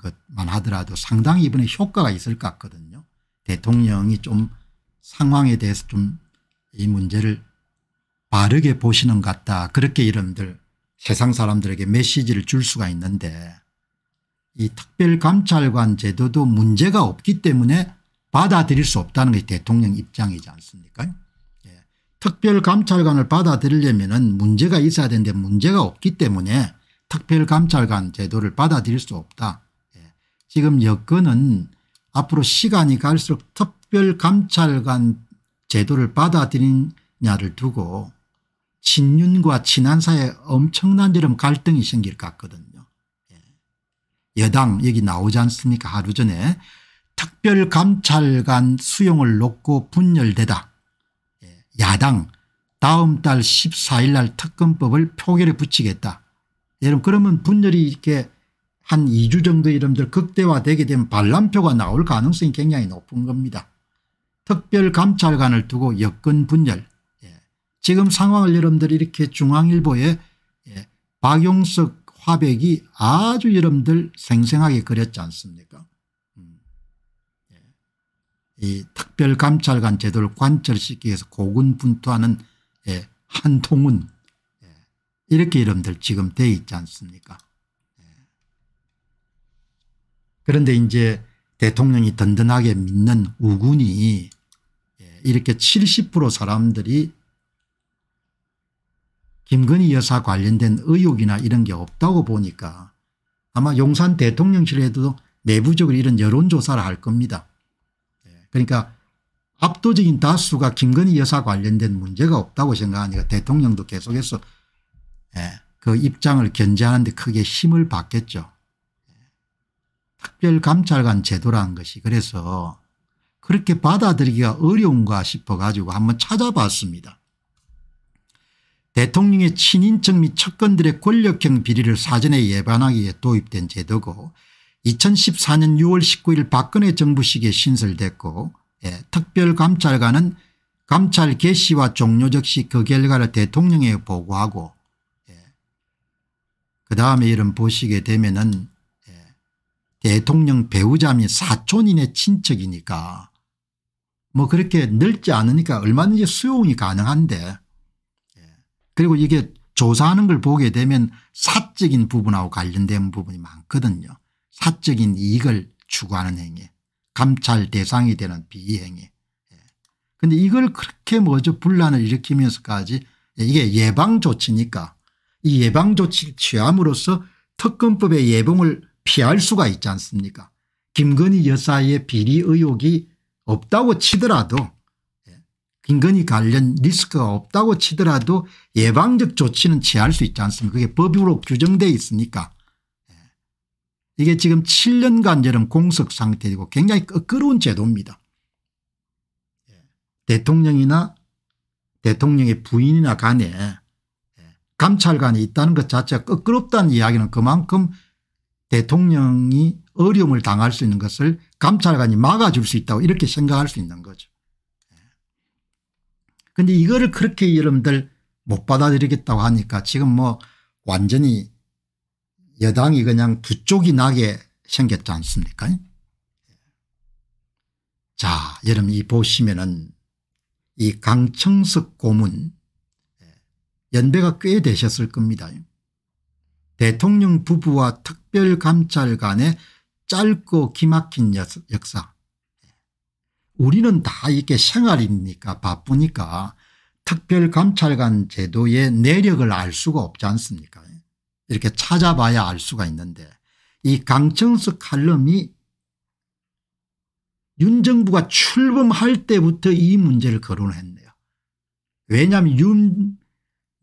것만 하더라도 상당히 이번에 효과가 있을 것 같거든요. 대통령이 좀 상황에 대해서 좀 이 문제를 바르게 보시는 것 같다. 그렇게 이름들 세상 사람들에게 메시지를 줄 수가 있는데 이 특별감찰관 제도도 문제가 없기 때문에 받아들일 수 없다는 게 대통령 입장이지 않습니까 예. 특별감찰관을 받아들이려면 문제가 있어야 되는데 문제가 없기 때문에 특별감찰관 제도를 받아들일 수 없다. 지금 여건은 앞으로 시간이 갈수록 특별감찰관 제도를 받아들이냐를 두고 친윤과 친한 사이에 엄청난 저런 갈등이 생길 것 같거든요. 예. 여당 여기 나오지 않습니까 하루 전에 특별감찰관 수용을 놓고 분열되다 예. 야당 다음 달 14일 날 특검법을 표결에 붙이겠다. 여러분 그러면 분열이 이렇게 한 2주 정도 이름들 극대화되게 되면 반란표가 나올 가능성이 굉장히 높은 겁니다. 특별감찰관을 두고 여권 분열 예. 지금 상황을 여러분들 이렇게 중앙일보에 예. 박용석 화백이 아주 여러분들 생생하게 그렸지 않습니까 음. 예. 이 특별감찰관 제도를 관철시키기 위해서 고군분투하는 예, 한통운 예. 이렇게 여러분들 지금 돼 있지 않습니까 그런데 이제 대통령이 든든하게 믿는 우군이 예, 이렇게 70% 사람들이 김건희 여사 관련된 의혹이나 이런 게 없다고 보니까 아마 용산 대통령실에도 내부적으로 이런 여론조사를 할 겁니다. 예, 그러니까 압도적인 다수가 김건희 여사 관련된 문제가 없다고 생각하니까 대통령도 계속해서 예, 그 입장을 견제하는데 크게 힘을 받겠죠. 특별감찰관 제도라는 것이 그래서 그렇게 받아들이기가 어려운가 싶어 가지고 한번 찾아봤습니다. 대통령의 친인척 및 측근들의 권력형 비리를 사전에 예방하기 위해 도입된 제도고 2014년 6월 19일 박근혜 정부 시기에 신설됐고 예, 특별감찰관은 감찰 개시와 종료 즉시 그 결과를 대통령에 보고하고 예. 그다음에 이런 보시게 되면 은 대통령 배우자 및 사촌인의 친척이니까 뭐 그렇게 넓지 않으니까 얼마든지 수용이 가능한데 예. 그리고 이게 조사하는 걸 보게 되면 사적인 부분하고 관련된 부분이 많거든요. 사적인 이익을 추구하는 행위 감찰 대상이 되는 비행위 그런데 예. 이걸 그렇게 먼저 뭐 분란을 일으키면서까지 예, 이게 예방조치니까 이 예방조치를 취함으로써 특검법의 예봉을 피할 수가 있지 않습니까 김건희 여사의 비리 의혹이 없다고 치더라도 예, 김건희 관련 리스크가 없다고 치더라도 예방적 조치는 취할 수 있지 않습니까 그게 법으로 규정되어 있으니까 예, 이게 지금 7년간 여름 공석 상태이고 굉장히 끄러운 제도입니다. 예, 대통령이나 대통령의 부인이나 간에 감찰관이 있다는 것 자체가 끄끄럽다는 이야기는 그만큼 대통령이 어려움을 당할 수 있는 것을 감찰관이 막아줄 수 있다고 이렇게 생각할 수 있는 거죠. 그런데 예. 이거를 그렇게 여러분들 못 받아들이겠다고 하니까 지금 뭐 완전히 여당이 그냥 두 쪽이 나게 생겼지 않습니까 예. 자 여러분 이 보시면은 이 강청석 고문 예, 연배가 꽤 되셨을 겁니다. 대통령 부부와 특별감찰관의 짧고 기막힌 역사 우리는 다 이렇게 생활이니까 바쁘니까 특별감찰관 제도의 내력을 알 수가 없지 않습니까 이렇게 찾아봐야 알 수가 있는데 이 강청석 칼럼이 윤 정부가 출범할 때부터 이 문제를 거론했네요. 왜냐하면 윤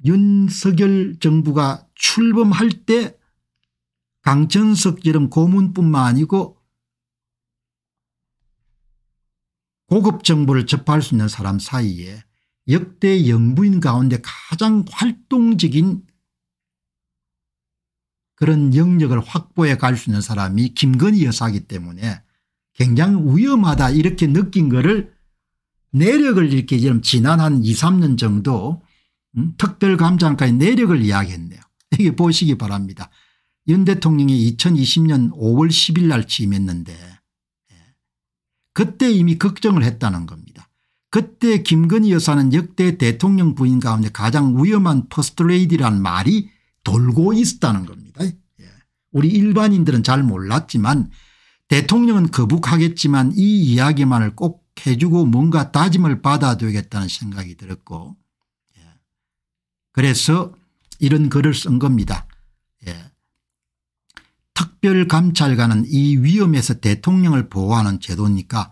윤석열 정부가 출범할 때 강천석처럼 고문뿐만 아니고 고급 정보를 접할 수 있는 사람 사이에 역대 영부인 가운데 가장 활동적인 그런 영역을 확보해 갈 수 있는 사람이 김건희 여사기 때문에 굉장히 위험하다 이렇게 느낀 거를 내력을 이렇게 지난한 2, 3년 정도 음? 특별감장까지 내력을 이야기했네요. 여게 보시기 바랍니다. 윤 대통령이 2020년 5월 10일 날 취임했는데 예. 그때 이미 걱정을 했다는 겁니다. 그때 김건희 여사는 역대 대통령 부인 가운데 가장 위험한 퍼스트레이디란 말이 돌고 있었다는 겁니다. 예. 우리 일반인들은 잘 몰랐지만 대통령은 거북하겠지만 이 이야기만을 꼭 해주고 뭔가 다짐을 받아두겠다는 생각이 들었고 그래서 이런 글을 쓴 겁니다. 예. 특별감찰관은 이 위험에서 대통령을 보호하는 제도니까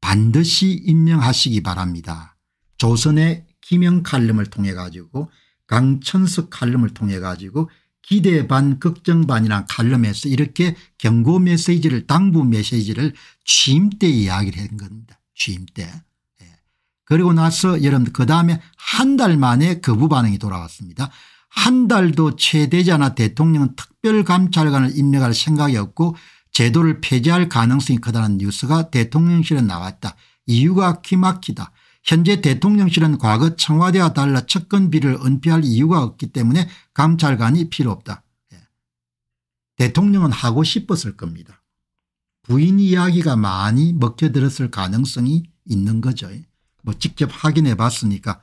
반드시 임명하시기 바랍니다. 조선의 김영 칼럼을 통해 가지고 강천석 칼럼을 통해 가지고 기대 반 걱정 반이란 칼럼에서 이렇게 경고 메시지를 당부 메시지를 취임 때 이야기를 한 겁니다. 취임 때. 그리고 나서 여러분들 그 다음에 한 달 만에 거부 반응이 돌아왔습니다. 한 달도 채 되지 않아 대통령은 특별감찰관을 임명할 생각이 없고 제도를 폐지할 가능성이 크다는 뉴스가 대통령실에 나왔다. 이유가 기막히다. 현재 대통령실은 과거 청와대와 달라 측근비를 은폐할 이유가 없기 때문에 감찰관이 필요 없다. 예. 대통령은 하고 싶었을 겁니다. 부인 이야기가 많이 먹혀들었을 가능성이 있는 거죠. 예. 뭐 직접 확인해 봤으니까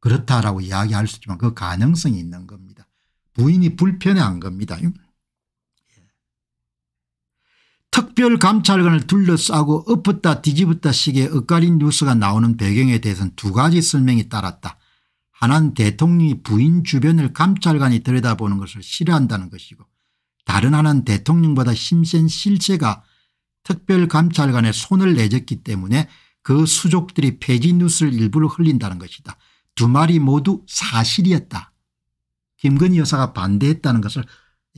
그렇다라고 이야기할 수 있지만 그 가능성이 있는 겁니다. 부인이 불편해한 겁니다. 예. 특별감찰관을 둘러싸고 엎었다 뒤집었다 식의 엇갈린 뉴스가 나오는 배경에 대해서는 두 가지 설명이 따랐다. 하나는 대통령이 부인 주변을 감찰관이 들여다보는 것을 싫어한다는 것이고 다른 하나는 대통령보다 심센 실체가 특별감찰관의 손을 내줬기 때문에 그 수족들이 폐지 뉴스를 일부러 흘린다는 것이다. 두 말이 모두 사실이었다. 김건희 여사가 반대했다는 것을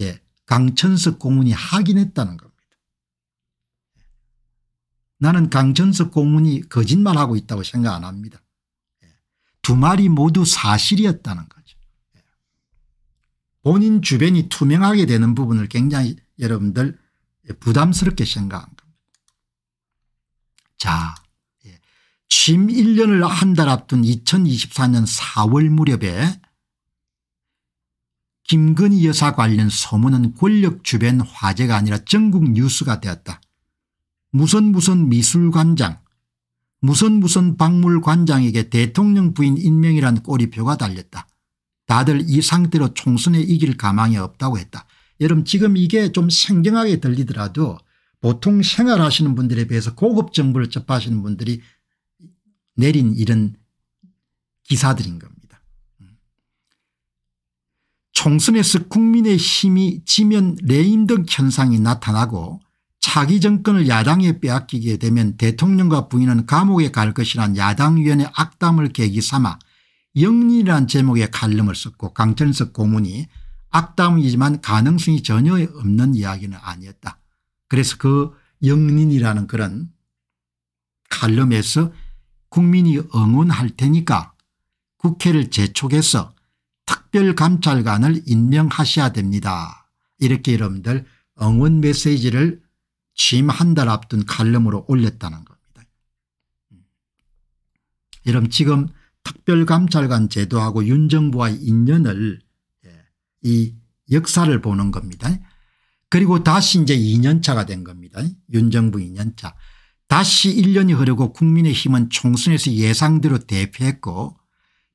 예, 강천석 고문이 확인했다는 겁니다. 나는 강천석 고문이 거짓말하고 있다고 생각 안 합니다. 예, 두 말이 모두 사실이었다는 거죠. 예. 본인 주변이 투명하게 되는 부분을 굉장히 여러분들 예, 부담스럽게 생각한 겁니다. 자 취임 1년을 한 달 앞둔 2024년 4월 무렵에 김건희 여사 관련 소문은 권력 주변 화제가 아니라 전국 뉴스가 되었다. 무선 무선 미술관장 무선 무선 박물관장에게 대통령 부인 임명이란 꼬리표가 달렸다. 다들 이 상태로 총선에 이길 가망이 없다고 했다. 여러분 지금 이게 좀 생경하게 들리더라도 보통 생활하시는 분들에 비해서 고급 정보를 접하시는 분들이 내린 이런 기사들인 겁니다. 총선에서 국민의힘이 지면 레임 덕 현상이 나타나고 차기 정권을 야당에 빼앗기게 되면 대통령과 부인은 감옥에 갈 것이란 야당위원의 악담을 계기 삼아 영리란 제목의 칼럼을 썼고 강천석 고문이 악담이지만 가능성이 전혀 없는 이야기는 아니었다. 그래서 그 영린이라는 그런 칼럼에서 국민이 응원할 테니까 국회를 재촉해서 특별감찰관을 임명하셔야 됩니다. 이렇게 여러분들 응원 메시지를 취임 한 달 앞둔 칼럼으로 올렸다는 겁니다. 음. 여러분 지금 특별감찰관 제도하고 윤 정부와의 인연을 예, 이 역사를 보는 겁니다. 그리고 다시 이제 2년차가 된 겁니다. 윤 정부 2년차. 다시 1년이 흐르고 국민의힘은 총선에서 예상대로 대패했고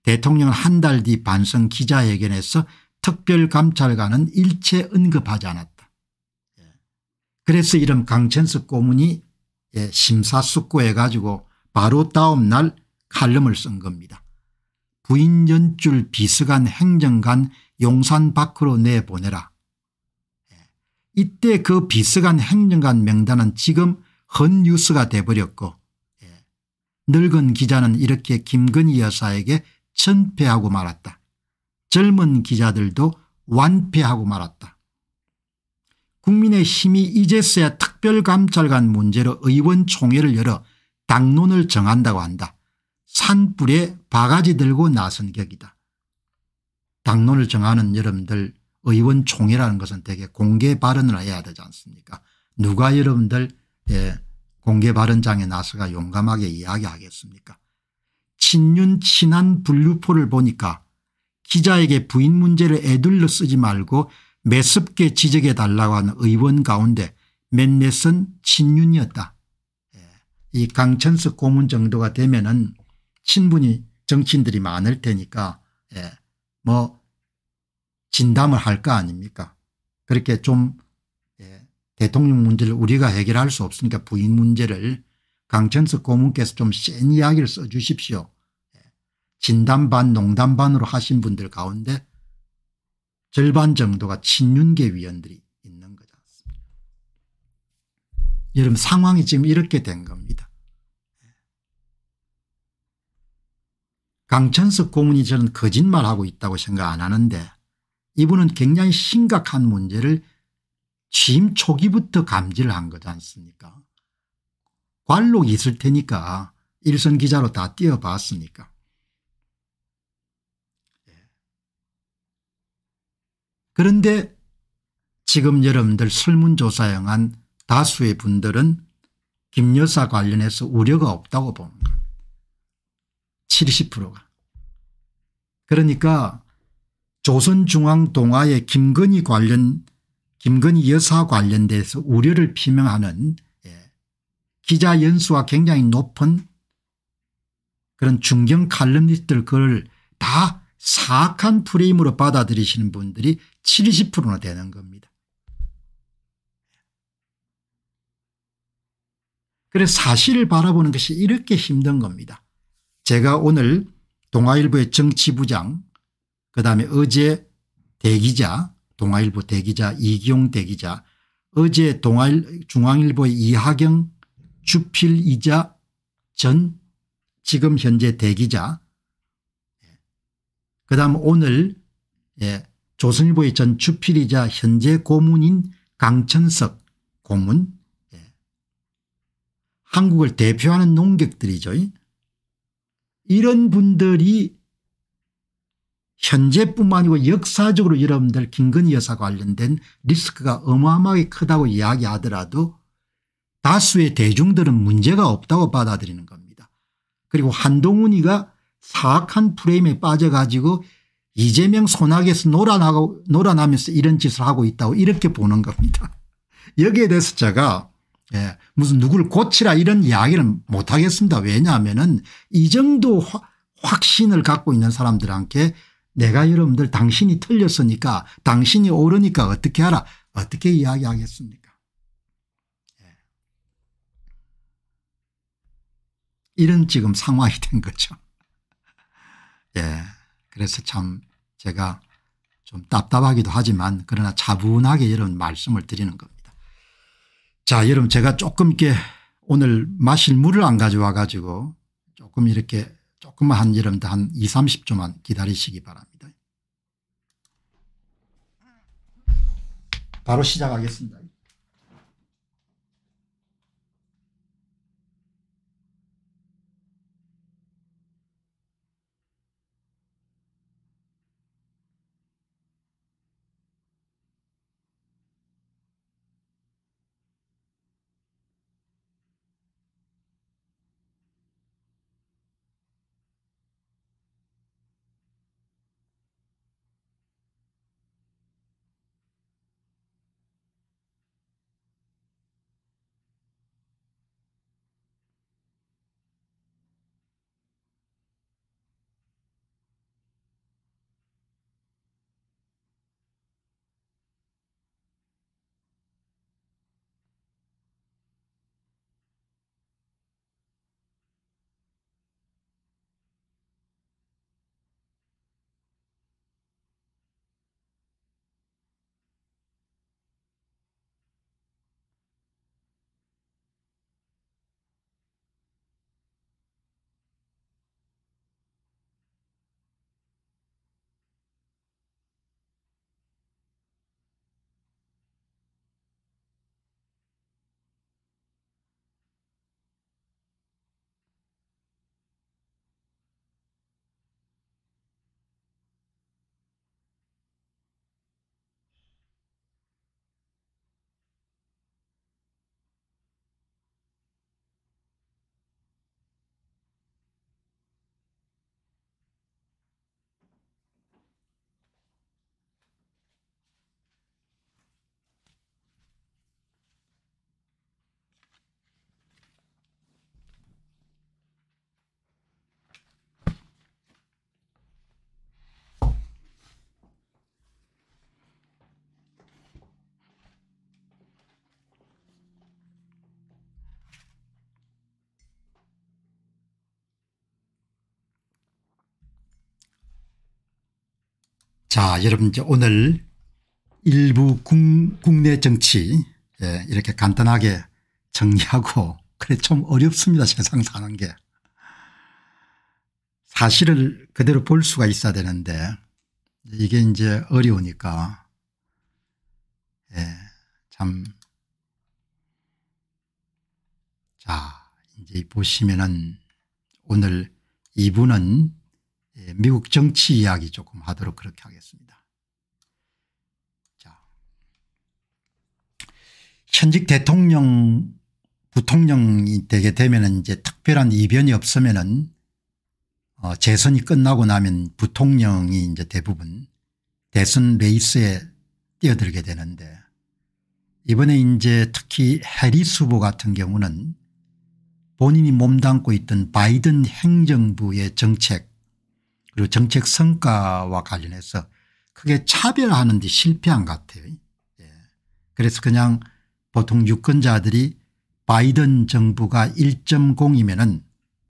대통령은 한 달 뒤 반성 기자회견에서 특별감찰관은 일체 언급하지 않았다. 예. 그래서 이런 강천석 고문이 예, 심사숙고해 가지고 바로 다음 날 칼럼을 쓴 겁니다. 부인 연줄 비서관 행정관 용산 밖으로 내보내라. 예. 이때 그 비서관 행정관 명단은 지금 헛뉴스가 돼버렸고 예. 늙은 기자는 이렇게 김건희 여사에게 전패하고 말았다. 젊은 기자들도 완패하고 말았다. 국민의 힘이 이제서야 특별감찰관 문제로 의원총회를 열어 당론을 정한다고 한다. 산불에 바가지 들고 나선 격이다. 당론을 정하는 여러분들 의원총회라는 것은 되게 공개 발언을 해야 되지 않습니까 누가 여러분들 예, 공개 발언장에 나서가 용감하게 이야기하겠습니까 친윤 친한 분류포를 보니까 기자에게 부인 문제를 애둘러 쓰지 말고 매섭게 지적해 달라고 하는 의원 가운데 몇몇은 친윤이었다. 예, 이 강천석 고문 정도가 되면 은 친분이 정치인들이 많을 테니까 예, 뭐 진담을 할 거 아닙니까 그렇게 좀 대통령 문제를 우리가 해결할 수 없으니까 부인 문제를 강천석 고문께서 좀 센 이야기를 써 주십시오. 예. 진단반 농담 반으로 하신 분들 가운데 절반 정도가 친윤계 위원들이 있는 거지 않습니까 여러분 상황이 지금 이렇게 된 겁니다. 예. 강천석 고문이 저는 거짓말하고 있다고 생각 안 하는데 이분은 굉장히 심각한 문제를 취임 초기부터 감지를 한 거지 않습니까 관록이 있을 테니까 일선 기자로 다 뛰어봤으니까 예. 그런데 지금 여러분들 설문조사에 한 다수의 분들은 김 여사 관련해서 우려가 없다고 보는 겁니다. 70%가. 그러니까 조선중앙동아의 김건희 관련 김건희 여사와 관련돼서 우려를 표명하는 예, 기자 연수가 굉장히 높은 그런 중경 칼럼니스트들 그걸 다 사악한 프레임으로 받아들이시는 분들이 70%나 되는 겁니다. 그래서 사실을 바라보는 것이 이렇게 힘든 겁니다. 제가 오늘 동아일보의 정치부장 그다음에 어제 대기자 동아일보 대기자 이기용 대기자 어제 동아일 중앙일보의 이하경 주필이자 전 지금 현재 대기자 예. 그다음 오늘 예, 조선일보의 전 주필이자 현재 고문인 강천석 고문 예. 한국을 대표하는 농객들이죠. 이런 분들이 현재뿐만 아니고 역사적으로 여러분들 김건희 여사 관련된 리스크가 어마어마하게 크다고 이야기하더라도 다수의 대중들은 문제가 없다고 받아들이는 겁니다. 그리고 한동훈이가 사악한 프레임에 빠져가지고 이재명 소나기에서 놀아나고 놀아나면서 이런 짓을 하고 있다고 이렇게 보는 겁니다. 여기에 대해서 제가 예, 무슨 누구를 고치라 이런 이야기를 못하겠습니다. 왜냐하면 이 정도 확신을 갖고 있는 사람들한테 내가 여러분들 당신이 틀렸으니까 당신이 옳으니까 어떻게 하라 어떻게 이야기하겠습니까 예. 이런 지금 상황이 된 거죠. 예. 그래서 참 제가 좀 답답하기도 하지만 그러나 차분하게 여러분 말씀을 드리는 겁니다. 자, 여러분 제가 조금 이렇게 오늘 마실 물을 안 가져와 가지고 조금 이렇게 조금만 한 여름 더한 2, 30초만 기다리시기 바랍니다. 바로 시작하겠습니다. 자 여러분 이제 오늘 일부 국내 정치 예, 이렇게 간단하게 정리하고 그래 좀 어렵습니다 세상 사는 게 사실을 그대로 볼 수가 있어야 되는데 이게 이제 어려우니까 예, 참 자, 이제 보시면은 오늘 이분은 예, 미국 정치 이야기 조금 하도록 그렇게 하겠습니다. 자, 현직 대통령 부통령이 되게 되면 이제 특별한 이변이 없으면어 재선이 끝나고 나면 부통령이 이제 대부분 대선 레이스에 뛰어들게 되는데 이번에 이제 특히 해리스 후보 같은 경우는 본인이 몸담고 있던 바이든 행정부의 정책 그리고 정책 성과와 관련해서 크게 차별하는 데 실패한 것 같아요. 예. 그래서 그냥 보통 유권자들이 바이든 정부가 1.0이면은